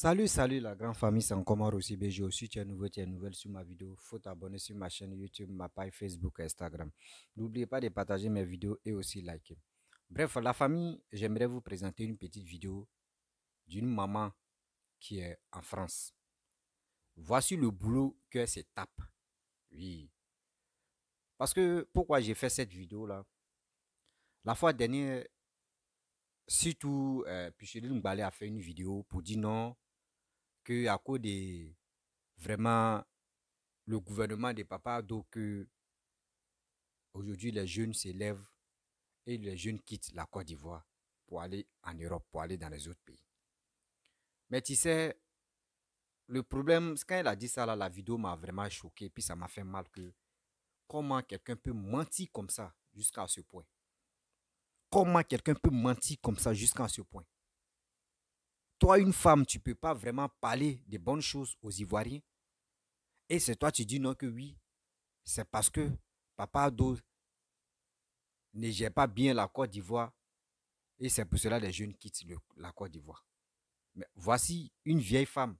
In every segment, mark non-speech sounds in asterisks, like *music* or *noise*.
Salut, salut la grande famille, c'est encore aussi BG aussi. Tu nouveau, nouvelle sur ma vidéo. Faut t'abonner sur ma chaîne YouTube, ma page Facebook, Instagram. N'oubliez pas de partager mes vidéos et aussi liker. Bref, la famille, j'aimerais vous présenter une petite vidéo d'une maman qui est en France. Voici le boulot que se tape. Oui. Parce que pourquoi j'ai fait cette vidéo là La fois dernière, surtout, euh, Picheline Mbalé a fait une vidéo pour dire non, à cause de vraiment le gouvernement des papas, donc aujourd'hui les jeunes s'élèvent et les jeunes quittent la Côte d'Ivoire pour aller en Europe, pour aller dans les autres pays. Mais tu sais, le problème, quand elle a dit ça, là, la vidéo m'a vraiment choqué, puis ça m'a fait mal que comment quelqu'un peut mentir comme ça jusqu'à ce point. Comment quelqu'un peut mentir comme ça jusqu'à ce point. Toi, une femme, tu ne peux pas vraiment parler des bonnes choses aux Ivoiriens. Et c'est toi, tu dis non que oui. C'est parce que Papa Ado ne gère pas bien la Côte d'Ivoire. Et c'est pour cela que les jeunes quittent la Côte d'Ivoire. Mais voici une vieille femme.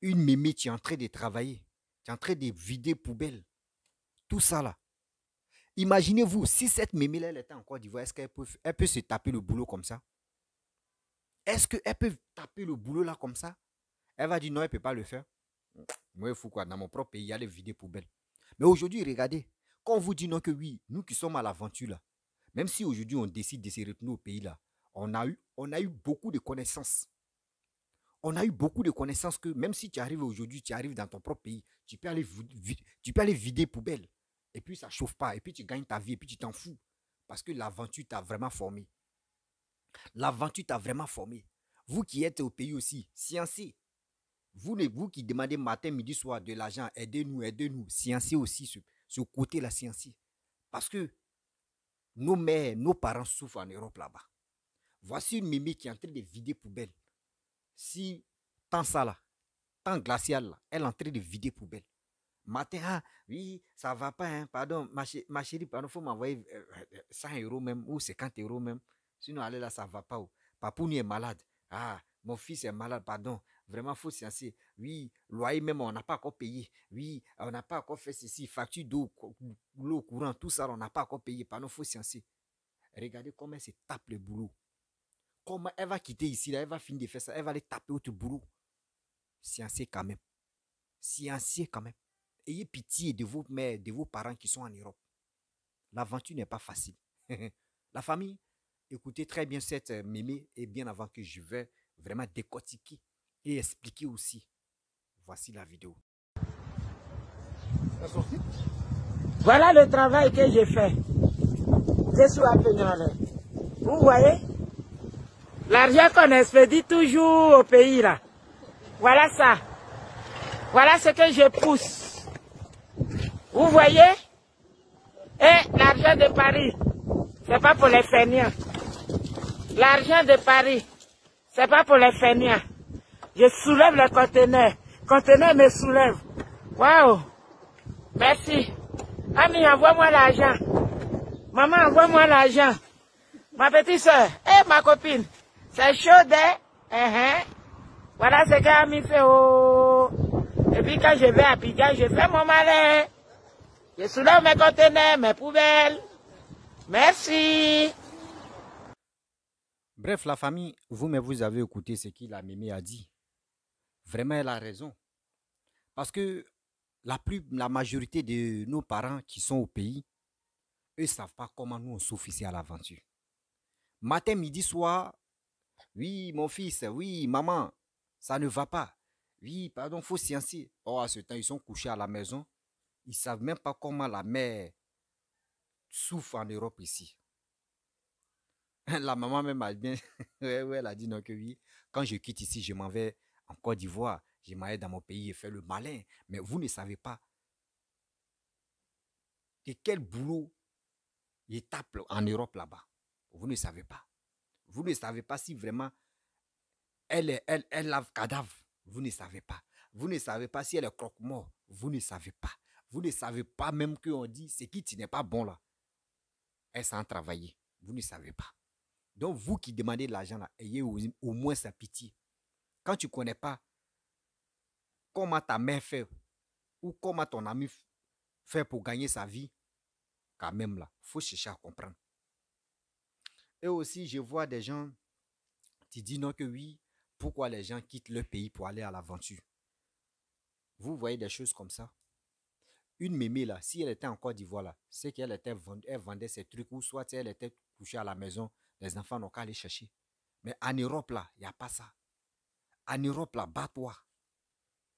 Une mémé, qui est en train de travailler. qui est en train de vider poubelle. Tout ça là. Imaginez-vous, si cette mémé-là, elle était en Côte d'Ivoire, est-ce qu'elle elle peut se taper le boulot comme ça est-ce qu'elle peut taper le boulot là comme ça Elle va dire non, elle ne peut pas le faire. Moi, il faut quoi Dans mon propre pays, il y a poubelles. Mais aujourd'hui, regardez, quand on vous dit non que oui, nous qui sommes à l'aventure là, même si aujourd'hui on décide de se retourner au pays là, on a, eu, on a eu beaucoup de connaissances. On a eu beaucoup de connaissances que même si tu arrives aujourd'hui, tu arrives dans ton propre pays, tu peux aller, tu peux vider poubelle. Et puis ça chauffe pas, et puis tu gagnes ta vie, et puis tu t'en fous. Parce que l'aventure t'a vraiment formé. L'aventure t'a vraiment formé. Vous qui êtes au pays aussi, sciencez. Vous, vous qui demandez matin, midi, soir de l'argent, aidez-nous, aidez-nous. Sciencez aussi ce, côté-là, sciencez. Parce que nos mères, nos parents souffrent en Europe là-bas. Voici une mimi qui est en train de vider poubelle. Si tant ça là, tant glacial là, elle est en train de vider poubelle. Matin, ah, oui, ça va pas, hein, pardon, ma, chérie, pardon, faut m'envoyer 100 euh, euh, euros même ou 50 euros même. Sinon, allez là, ça ne va pas. papou Papouni est malade. Ah, mon fils est malade, pardon. Vraiment, faut sciencer. Oui, loyer même, on n'a pas encore payé. Oui, on n'a pas encore fait ceci. Facture d'eau, l'eau courant, tout ça, on n'a pas encore payé. Pardon, faut sciencer. Regardez comment elle se tape le boulot. Comment elle va quitter ici, là, elle va finir de faire ça. Elle va aller taper autre boulot. Sciencer quand même. Sciencer quand même. Ayez pitié de vos mères, de vos parents qui sont en Europe. L'aventure n'est pas facile. *laughs* La famille, écoutez très bien cette euh, mémé et bien avant que je vais vraiment décortiquer et expliquer aussi. Voici la vidéo. Voilà le travail que j'ai fait. Je suis à peignard. Vous voyez L'argent qu'on expédie toujours au pays là. Voilà ça. Voilà ce que je pousse. Vous voyez Et l'argent de Paris, c'est pas pour les fainéants. L'argent de Paris, c'est pas pour les fainéants. Je soulève les conteneurs. conteneur me soulève. Waouh! Merci. Ami, envoie-moi l'argent. Maman, envoie-moi l'argent. Ma petite soeur, et eh, ma copine, c'est chaud, hein, hein? Voilà ce Ami fait. Oh. Et puis quand je vais à Pigalle, je fais mon malin. Je soulève mes conteneurs, mes poubelles. Merci. Bref, la famille, vous-même, vous avez écouté ce qu'il a Mémé a dit. Vraiment, elle a raison. Parce que la, plus, la majorité de nos parents qui sont au pays, eux ne savent pas comment nous on souffre ici à l'aventure. Matin, midi, soir, oui, mon fils, oui, maman, ça ne va pas. Oui, pardon, faut ainsi. Oh, à ce temps, ils sont couchés à la maison. Ils ne savent même pas comment la mère souffre en Europe ici. *laughs* La maman même a bien, *laughs* ouais, ouais, elle a dit non que oui. Quand je quitte ici, je m'en vais en Côte d'Ivoire, je m'en vais dans mon pays et fais le malin. Mais vous ne savez pas que quel boulot il tape en Europe là-bas. Vous ne savez pas. Vous ne savez pas si vraiment elle, elle, lave cadavre. Vous ne savez pas. Vous ne savez pas si elle est croque-mort. Vous ne savez pas. Vous ne savez pas même qu'on dit ce qui n'est pas bon là. Elle s'en travaille. Vous ne savez pas. Donc, vous qui demandez de l'argent, ayez au, moins sa pitié. Quand tu ne connais pas comment ta mère fait ou comment ton ami fait pour gagner sa vie, quand même, là, il faut chercher à comprendre. Et aussi, je vois des gens qui disent non que oui, pourquoi les gens quittent le pays pour aller à l'aventure. Vous voyez des choses comme ça. Une mémé, là, si elle était en Côte d'Ivoire, c'est qu'elle vendait ses trucs, ou soit elle était couchée à la maison, les enfants n'ont qu'à aller chercher. Mais en Europe, là, il n'y a pas ça. En Europe, là, bats-toi.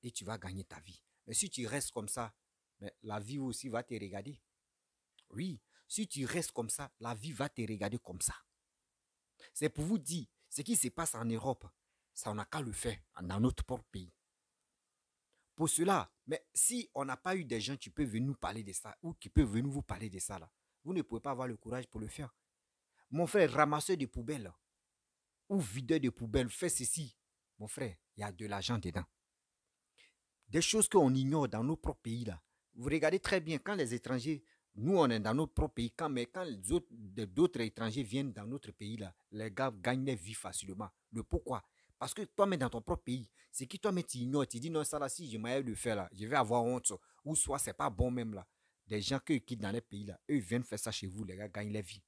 Et tu vas gagner ta vie. Mais si tu restes comme ça, mais la vie aussi va te regarder. Oui, si tu restes comme ça, la vie va te regarder comme ça. C'est pour vous dire, ce qui se passe en Europe, ça on n'a qu'à le faire dans notre propre pays. Pour cela, mais si on n'a pas eu des gens qui peuvent venir nous parler de ça ou qui peuvent venir vous parler de ça, là, vous ne pouvez pas avoir le courage pour le faire. Mon frère, ramasseur de poubelles ou videur de poubelles, fait ceci. Mon frère, il y a de l'argent dedans. Des choses qu'on ignore dans nos propres pays là. Vous regardez très bien quand les étrangers, nous on est dans nos propres pays, quand, mais quand d'autres étrangers viennent dans notre pays là, les gars gagnent leur vie facilement. Le pourquoi Parce que toi-même dans ton propre pays, c'est qui toi-même tu ignores, tu dis non, ça là, si je m'aille le faire là, je vais avoir honte. Ou soit c'est pas bon même là. Des gens qui quittent dans les pays là, eux viennent faire ça chez vous, les gars gagnent leur vie.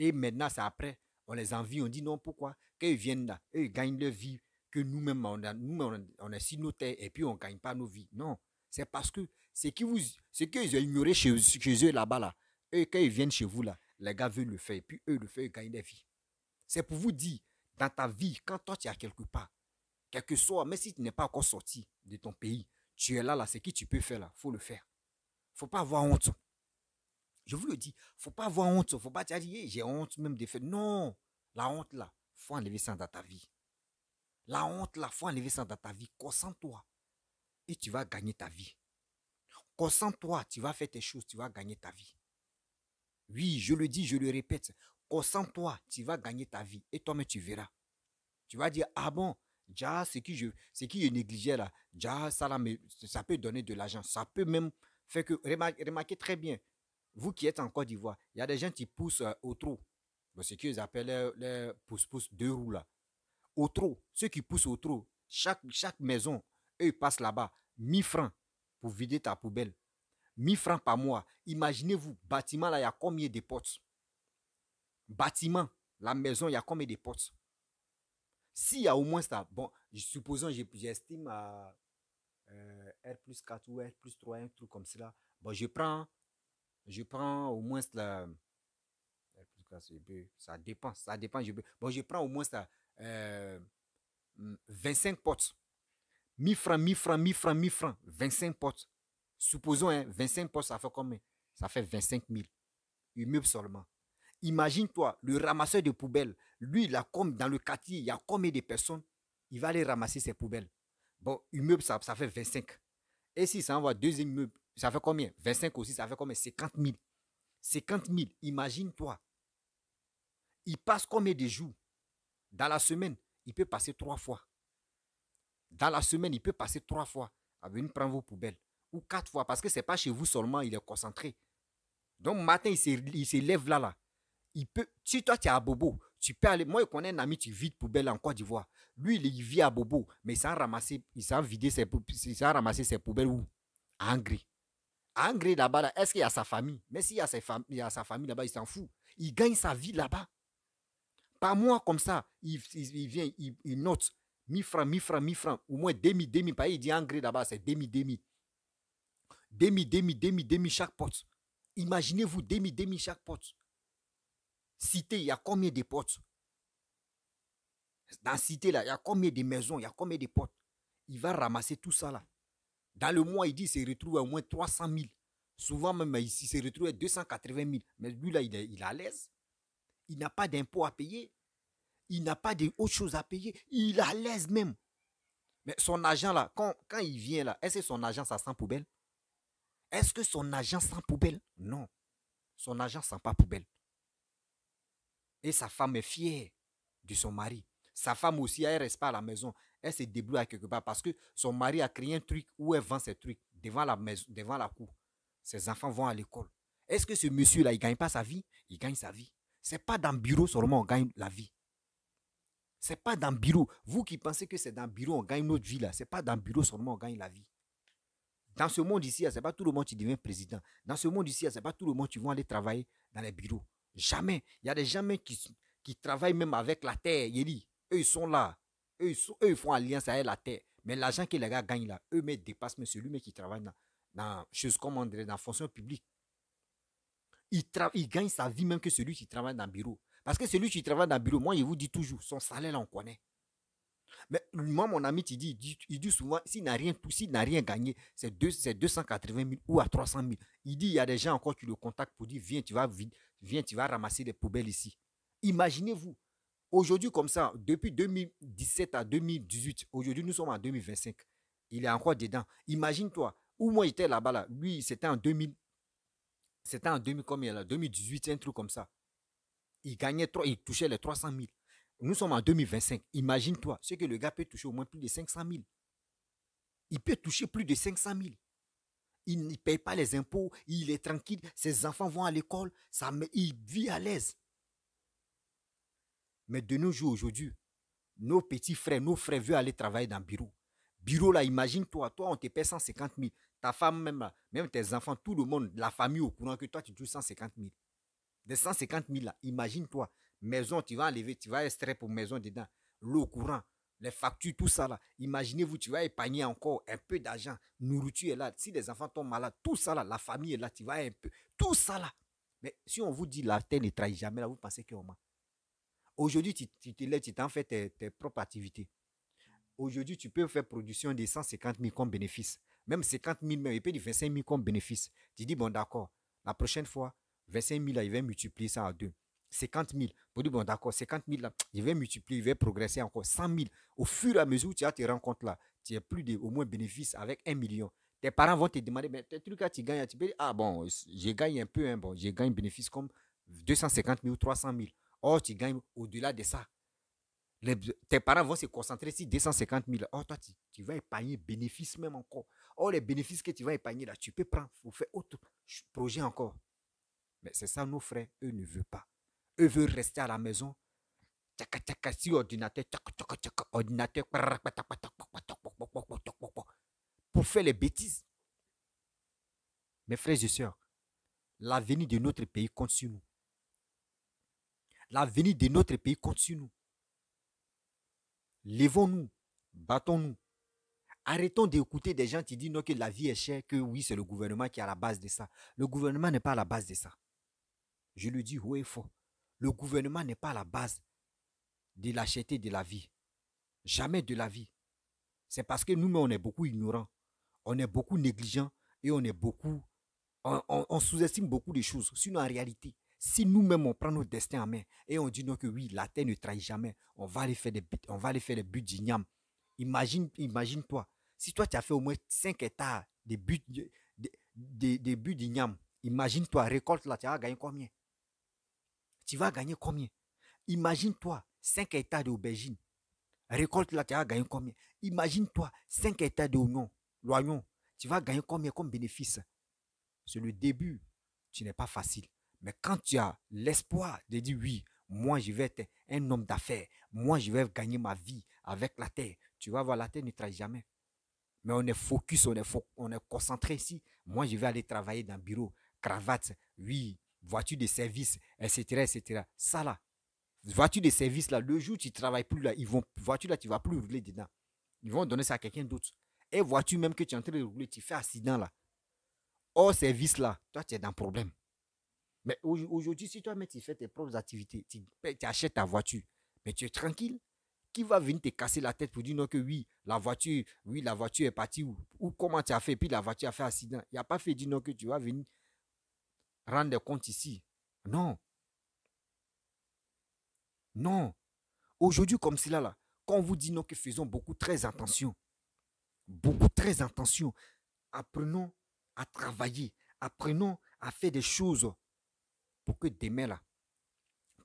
Et maintenant, c'est après. On les envie, on dit non, pourquoi Qu'ils viennent là, eux, ils gagnent leur vie, que nous-mêmes, on, nous on, est sur nos terres et puis on ne gagne pas nos vies. Non. C'est parce que ce qu'ils ont ignoré chez, eux là-bas, là, eux, quand ils viennent chez vous là, les gars veulent le faire, et puis eux, le font, ils gagnent leur vie. C'est pour vous dire, dans ta vie, quand toi tu es quelque part, quelque soit, même si tu n'es pas encore sorti de ton pays, tu es là, là, ce qui tu peux faire là, faut le faire. faut pas avoir honte. Je vous le dis, faut pas avoir honte, faut pas dire j'ai honte même de faire. Non, la honte là, faut enlever ça dans ta vie. La honte là, faut enlever ça dans ta vie. Concentre-toi et tu vas gagner ta vie. Concentre-toi, tu vas faire tes choses, tu vas gagner ta vie. Oui, je le dis, je le répète. Concentre-toi, tu vas gagner ta vie et toi-même tu verras. Tu vas dire ah bon, déjà ce qui je ce qui là, déjà ça ça peut donner de l'argent, ça peut même faire que remarquez très bien vous qui êtes en Côte d'Ivoire, il y a des gens qui poussent euh, au trou. ce qu'ils appellent les pousse-pousse deux roues là. Au trou, ceux qui poussent au trou, chaque, chaque maison, eux, ils passent là-bas, 1000 francs pour vider ta poubelle. 1000 francs par mois. Imaginez-vous, bâtiment là, il y a combien de portes Bâtiment, la maison, il y a combien de portes S'il y a au moins ça, bon, supposons, j'estime à euh, R plus 4 ou R plus 3, un truc comme cela. Bon, je prends je prends au moins ça euh, ça dépend. bon, je prends au moins ça, 25 euh, potes. 1000 francs, 1000 francs, 1000 francs, 1000 francs, 25 potes. Supposons, 25 hein, potes, ça fait combien Ça fait 25 000. Immeuble seulement. Imagine-toi, le ramasseur de poubelles, lui, là, comme dans le quartier, il y a combien de personnes Il va aller ramasser ses poubelles. Bon, immeuble, ça, ça fait 25. Et si ça envoie deux immeubles, ça fait combien 25 aussi, ça fait combien 50 000. 50 000, imagine-toi. Il passe combien de jours Dans la semaine, il peut passer trois fois. Dans la semaine, il peut passer trois fois à ah, venir prendre vos poubelles. Ou quatre fois, parce que ce n'est pas chez vous seulement, il est concentré. Donc, matin, il se, lève là, là. Il peut, si toi, tu es à Bobo, tu peux aller. Moi, je connais un ami, tu vides poubelle en Côte d'Ivoire. Lui, il vit à Bobo, mais il s'en ramassé, il s'en vider ses, il ses poubelles où À gris. Angry là-bas, là, bas est ce qu'il y a sa famille Mais s'il y, a y a sa famille là-bas, il s'en fout. Il gagne sa vie là-bas. Pas moi comme ça. Il, vient, il, note mi francs, mi francs, mi francs. Au moins demi, demi. Pas il dit Angry là-bas, c'est demi, demi. Demi, demi, demi, demi chaque porte. Imaginez-vous demi, demi chaque porte. Cité, il y a combien de portes Dans la cité, là, il y a combien de maisons, il y a combien de portes Il va ramasser tout ça là. Dans le mois, il dit, qu'il se retrouve à au moins 300 000. Souvent même, il se retrouve à 280 000. Mais lui, là, il est, il à l'aise. Il n'a pas d'impôts à payer. Il n'a pas d'autres choses à payer. Il est à l'aise même. Mais son agent, là, quand, il vient, là, est-ce que son agent, ça sent poubelle Est-ce que son agent sent poubelle Non. Son agent sent pas poubelle. Et sa femme est fière de son mari. Sa femme aussi, elle reste pas à la maison elle se débrouille quelque part parce que son mari a créé un truc où elle vend ses trucs devant la maison, devant la cour. Ses enfants vont à l'école. Est-ce que ce monsieur-là, il gagne pas sa vie Il gagne sa vie. C'est pas dans le bureau seulement on gagne la vie. C'est pas dans le bureau. Vous qui pensez que c'est dans le bureau on gagne notre vie là, c'est pas dans le bureau seulement on gagne la vie. Dans ce monde ici, c'est pas tout le monde qui devient président. Dans ce monde ici, c'est pas tout le monde qui va aller travailler dans les bureaux. Jamais. Il y a des gens qui, travaillent même avec la terre. Eux, ils sont là. Eux, ils font alliance avec la terre. Mais l'argent que les gars gagnent là, eux-mêmes dépassent mais celui qui travaille dans, dans choses comme dans la fonction publique. Il, il gagne sa vie même que celui qui travaille dans le bureau. Parce que celui qui travaille dans le bureau, moi, il vous dit toujours, son salaire, là, on connaît. Mais moi, mon ami, il dit, il dit souvent, s'il n'a rien tout, s'il n'a rien gagné, c'est 280 000 ou à 300 000. Il dit, il y a des gens encore, tu le contactes pour dire, viens, tu vas, viens, tu vas ramasser des poubelles ici. Imaginez-vous, Aujourd'hui, comme ça, depuis 2017 à 2018, aujourd'hui, nous sommes en 2025. Il est encore dedans. Imagine-toi, où moi était là-bas, lui, c'était en 2000. C'était en 2000, combien là 2018, un truc comme ça. Il gagnait 3, il touchait les 300 000. Nous sommes en 2025. Imagine-toi, ce que le gars peut toucher au moins plus de 500 000. Il peut toucher plus de 500 000 il ne paye pas les impôts, il est tranquille, ses enfants vont à l'école, il vit à l'aise. Mais de nos jours, aujourd'hui, nos petits frères, nos frères veulent aller travailler dans le bureau. Bureau, là, imagine-toi, toi, on te paie 150 000. Ta femme, même, même tes enfants, tout le monde, la famille au courant que toi, tu touches 150 000. Des 150 000, là, imagine-toi. Maison, tu vas enlever, tu vas extraire pour maison dedans. L'eau courant, les factures, tout ça, là. Imaginez-vous, tu vas épargner encore un peu d'argent. Nourriture est là. Si les enfants tombent malades, tout ça, là, la famille est là, tu vas un peu. Tout ça, là. Mais si on vous dit la terre ne trahit jamais, là, vous pensez qu'on ment. Aujourd'hui, tu, t'en fais tes, propres activités. Aujourd'hui, tu peux faire production de 150 000 comme bénéfice. Même 50 000, il peut dire 25 000 comme bénéfice. Tu dis, bon, d'accord, la prochaine fois, 25 000, il va multiplier ça à deux. 50 000. Pour dire, bon, d'accord, 50 000, là, il va multiplier, il va progresser encore 100 000. Au fur et à mesure, tu as tes rencontres là. Tu as plus de, au moins bénéfice avec 1 million. Tes parents vont te demander, mais tes trucs là, tu gagnes, tu peux dire, ah bon, j'ai gagné un peu, hein, bon, j'ai gagné un bénéfice comme 250 000 ou 300 000. Or, oh, tu gagnes au-delà de ça. tes parents vont se concentrer sur 250 000. Or, toi, tu, vas épargner bénéfices même encore. Or, oh, les bénéfices que tu vas épargner là, tu peux prendre pour faire autre projet encore. Mais c'est ça, nos frères, eux ne veulent pas. Eux veulent rester à la maison. Tchaka tchaka sur ordinateur, tchaka tchaka, ordinateur, pour faire les bêtises. Mes frères et sœurs, l'avenir de notre pays compte sur nous. L'avenir de notre pays compte sur nous. Levons-nous, battons-nous. Arrêtons d'écouter des gens qui disent non, que la vie est chère, que oui, c'est le gouvernement qui est à la base de ça. Le gouvernement n'est pas à la base de ça. Je le dis haut et fort. Le gouvernement n'est pas à la base de l'acheter de la vie. Jamais de la vie. C'est parce que nous-mêmes, on est beaucoup ignorants. On est beaucoup négligents et on est beaucoup. On, on sous-estime beaucoup de choses. Sinon, en réalité, si nous-mêmes, on prend notre destin en main et on dit non que oui, la terre ne trahit jamais, on va aller faire des, on va aller faire des buts d'ignam. Imagine, imagine-toi, si toi, tu as fait au moins 5 états de des, buts d'ignam, imagine-toi, récolte là, tu vas gagner combien Tu vas gagner combien Imagine-toi, 5 états d'aubergine. récolte là, tu vas gagner combien Imagine-toi, 5 hectares d'Oignon, l'oignon, tu vas gagner combien comme bénéfice C'est le début, tu n'es pas facile. Mais quand tu as l'espoir de dire oui, moi je vais être un homme d'affaires, moi je vais gagner ma vie avec la terre, tu vas voir, la terre ne travaille jamais. Mais on est focus, on est, on est concentré ici. Moi je vais aller travailler dans le bureau, cravate, oui, voiture de service, etc. etc. Ça là, voiture de service là, le jour où tu ne travailles plus là, ils vont, voiture là, tu ne vas plus rouler dedans. Ils vont donner ça à quelqu'un d'autre. Et voiture même que tu es en train de rouler, tu fais accident là. Oh, service là, toi tu es dans le problème. Mais aujourd'hui, si toi-même tu fais tes propres activités, tu, achètes ta voiture, mais tu es tranquille, qui va venir te casser la tête pour dire non que oui, la voiture, oui, la voiture est partie ou, comment tu as fait, puis la voiture a fait accident. Il n'y a pas fait dire non que tu vas venir rendre compte ici. Non. Non. Aujourd'hui, comme cela, là, quand on vous dit non que faisons beaucoup, très attention. Beaucoup, très attention. Apprenons à travailler. Apprenons à faire des choses pour que demain là,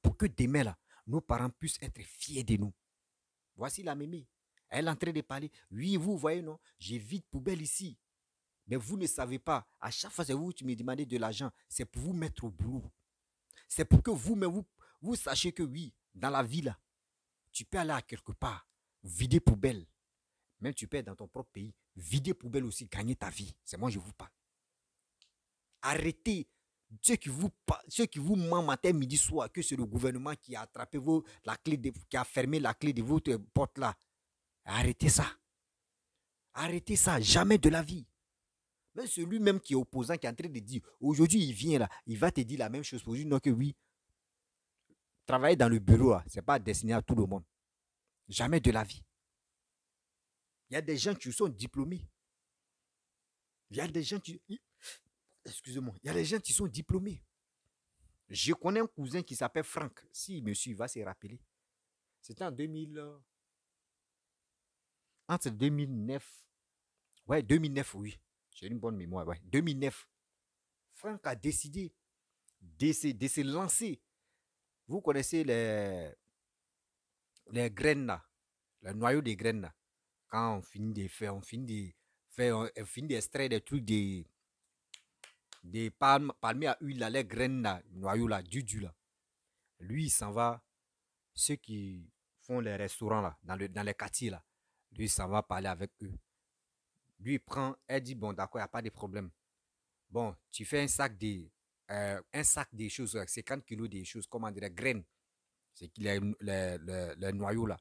pour que demain là, nos parents puissent être fiers de nous. Voici la mémé. Elle est en train de parler. Oui, vous voyez, non, j'ai vide poubelle ici. Mais vous ne savez pas, à chaque fois que vous me demandez de l'argent, c'est pour vous mettre au boulot. C'est pour que vous, mais vous, vous sachiez que oui, dans la vie là, tu peux aller à quelque part, vider poubelle. Même tu peux dans ton propre pays, vider poubelle aussi, gagner ta vie. C'est moi, je vous parle. Arrêtez ceux qui vous, mentent qui vous matin, midi, soir, que c'est le gouvernement qui a attrapé la clé de, qui a fermé la clé de votre porte là. Arrêtez ça. Arrêtez ça. Jamais de la vie. Même celui-même qui est opposant, qui est en train de dire, aujourd'hui il vient là, il va te dire la même chose pour non que oui. Travailler dans le bureau, ce n'est pas destiné à tout le monde. Jamais de la vie. Il y a des gens qui sont diplômés. Il y a des gens qui excusez-moi, il y a des gens qui sont diplômés. Je connais un cousin qui s'appelle Franck. Si monsieur il va se rappeler. C'était en 2000. Euh, entre 2009. Ouais, 2009, oui. J'ai une bonne mémoire. Ouais. 2009. Franck a décidé de se, lancer. Vous connaissez les, graines là, le noyau des graines là. Quand on finit de faire, on finit de faire, on finit d'extraire des trucs des des palmes, palmiers à huile, là, les graines, là, noyaux, là, du, du, là. Lui, il s'en va. Ceux qui font les restaurants, là, dans, le, dans les quartiers, là, lui, il s'en va parler avec eux. Lui, il prend, elle dit, bon, d'accord, il n'y a pas de problème. Bon, tu fais un sac de, euh, un sac des choses, 50 euh, kilos des choses, comment dire, graines. C'est les, le là.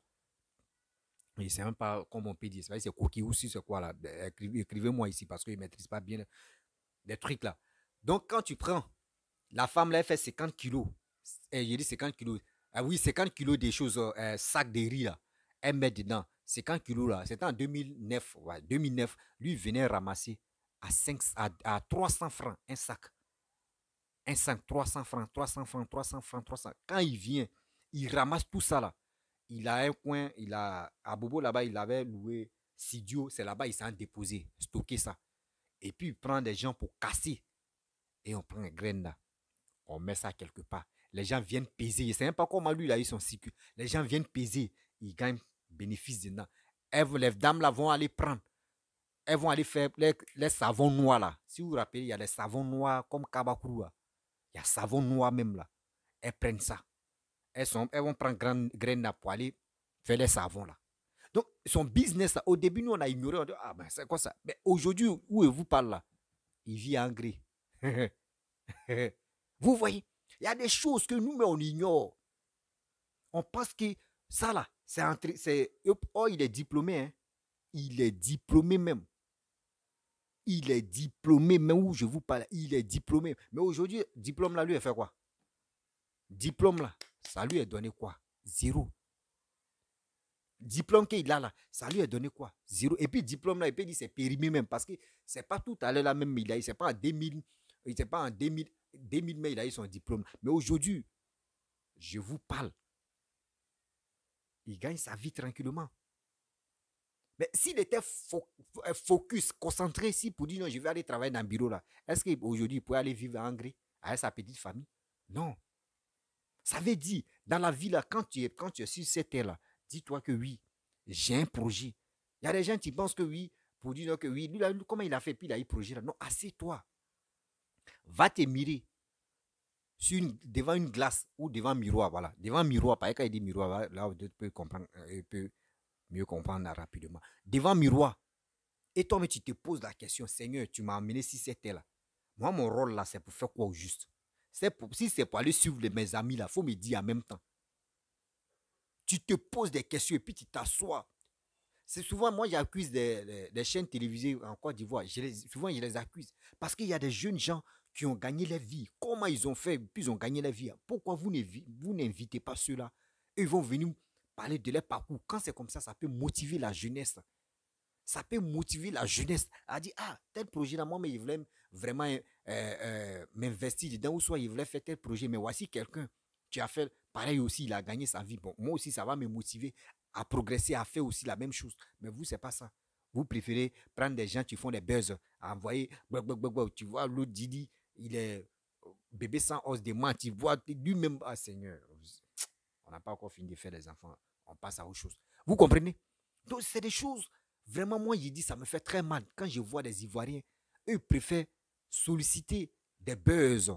Il ne sait même pas comment on peut dire. C'est coquille aussi, c'est quoi là Écrivez-moi ici parce qu'il ne maîtrise pas bien des trucs là. Donc, quand tu prends, la femme, là, elle fait 50 kilos. Et j'ai dit 50 kilos. Ah oui, 50 kilos des choses, euh, euh, sac de riz, là. Elle met dedans 50 kilos, là. C'était en 2009. Ouais, 2009. Lui venait ramasser à, 5, à, 300 francs un sac. Un sac, 300 francs, 300 francs, 300 francs, 300. Quand il vient, il ramasse tout ça, là. Il a un coin, il a, à Bobo, là-bas, il avait loué Sidio. C'est là-bas, il s'est déposé, stocké ça. Et puis, il prend des gens pour casser et on prend une graine là. On met ça quelque part. Les gens viennent peser. C'est même pas comment lui, il a eu son circuit. Les gens viennent peser. Ils gagnent bénéfice dedans. Elles, les dames là vont aller prendre. Elles vont aller faire les, savons noirs là. Si vous vous rappelez, il y a les savons noirs comme Kabakura, Il y a savon noir même là. Elles prennent ça. Elles, vont prendre graines graine là pour aller faire les savons là. Donc, son business là, au début, nous on a ignoré. On dit, ah ben c'est quoi ça Mais aujourd'hui, où est-vous parle là Il vit en gris *laughs* Vous voyez, il y a des choses que nous, mais on ignore. On pense que ça là, c'est Oh, il est diplômé. Hein? Il est diplômé même. Il est diplômé mais où je vous parle. Il est diplômé. Mais aujourd'hui, diplôme là, lui, il fait quoi Diplôme là, ça lui est donné quoi Zéro. Diplôme qu'il a là, ça lui est donné quoi Zéro. Et puis diplôme là, il peut dire c'est périmé même parce que c'est pas tout à l'heure là même, il a, c'est pas à 2000. Il n'était pas en 2000, mais il a eu son diplôme. Mais aujourd'hui, je vous parle. Il gagne sa vie tranquillement. Mais s'il était euh, focus, concentré ici pour dire non, je vais aller travailler dans un bureau là, est-ce qu'aujourd'hui il pourrait aller vivre en Hongrie avec sa petite famille Non. Ça veut dire, dans la vie là, quand tu es, quand tu es sur cette terre là, dis-toi que oui, j'ai un projet. Il y a des gens qui pensent que oui, pour dire non, que oui, comment il a fait, puis il a eu projet là. Non, assieds-toi va te mirer devant une glace ou devant un miroir. Voilà. Devant miroir, par exemple, quand il dit miroir, là, tu peux comprendre, euh, peut mieux comprendre rapidement. Devant miroir. Et toi, mais tu te poses la question, Seigneur, tu m'as amené si c'était là. Moi, mon rôle là, c'est pour faire quoi au juste pour, Si c'est pour aller suivre mes amis là, il faut me dire en même temps. Tu te poses des questions et puis tu t'assois. C'est souvent, moi, j'accuse des, chaînes télévisées en Côte d'Ivoire. souvent, je les accuse. Parce qu'il y a des jeunes gens qui ont gagné leur vie. Comment ils ont fait, puis ils ont gagné leur vie. Hein? Pourquoi vous n'invitez pas ceux-là Ils vont venir parler de leur parcours. Quand c'est comme ça, ça peut motiver la jeunesse. Ça peut motiver la jeunesse à dire, ah, tel projet là, moi, mais je voulais vraiment euh, euh, m'investir dedans, ou soit ils voulaient faire tel projet, mais voici quelqu'un qui a fait pareil aussi, il a gagné sa vie. Bon, moi aussi, ça va me motiver à progresser, à faire aussi la même chose. Mais vous, c'est pas ça. Vous préférez prendre des gens qui font des buzz, envoyer, tu vois, l'autre Didi, il est euh, bébé sans os de mains, il voit lui-même, ah Seigneur, on n'a pas encore fini de faire des enfants, on passe à autre chose. Vous comprenez Donc, c'est des choses, vraiment, moi, je dis, ça me fait très mal. Quand je vois des Ivoiriens, eux préfèrent solliciter des buzz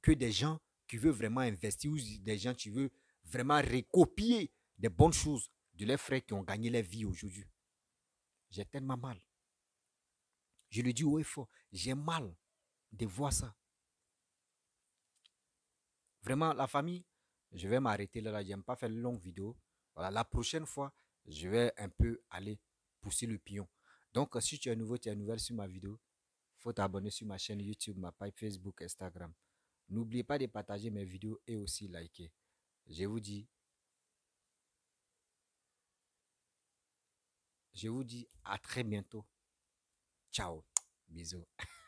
que des gens qui veulent vraiment investir ou des gens qui veulent vraiment recopier des bonnes choses de leurs frères qui ont gagné leur vie aujourd'hui. J'ai tellement mal. Je le dis haut et j'ai mal de voir ça. Vraiment, la famille, je vais m'arrêter là, là j'aime pas faire de longue vidéo. Voilà, la prochaine fois, je vais un peu aller pousser le pion. Donc, si tu es nouveau, tu es nouvelle sur ma vidéo, faut t'abonner sur ma chaîne YouTube, ma page Facebook, Instagram. N'oubliez pas de partager mes vidéos et aussi liker. Je vous dis, je vous dis à très bientôt. Ciao, bisous. *laughs*